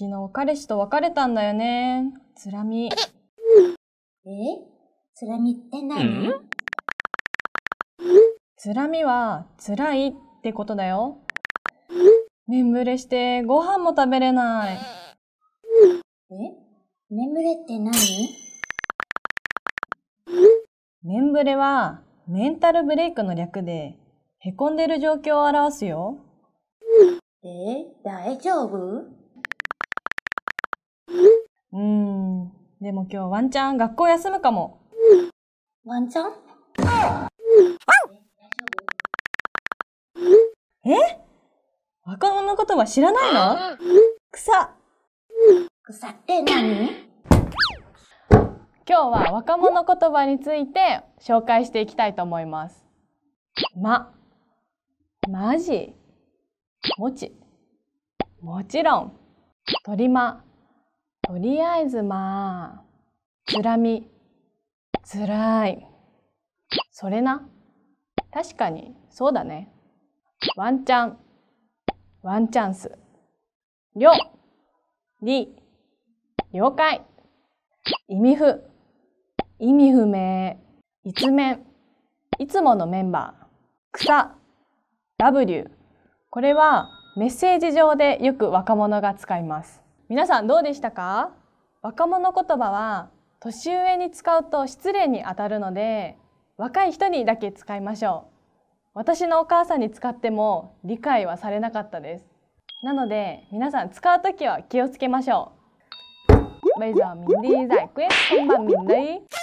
昨日彼氏と別れたんだよね。つらみ。えつらみって何、うんつらみはつらいってことだよ。面ぶれしてご飯も食べれない。え面ぶれって何面ぶれはメンタルブレイクの略で、へこんでる状況を表すよ。え大丈夫でも今日ワンちゃん学校休むかも。ワンちゃん。え若者言葉知らないの草草って何今日は若者言葉について紹介していきたいと思います。ま、まじ、もち、もちろん、とりま、とりあえずまあ、つらみ、つらい。それな。確かに、そうだね。ワンチャン、ワンチャンス。りょ、り、了解。意味不、意味不明。一面、いつものメンバー。草、W。これはメッセージ上でよく若者が使います。皆さんどうでしたか若者言葉は年上に使うと失礼にあたるので若い人にだけ使いましょう私のお母さんに使っても理解はされなかったですなので皆さん使う時は気をつけましょう Bây giờ mình đi giải quyết k h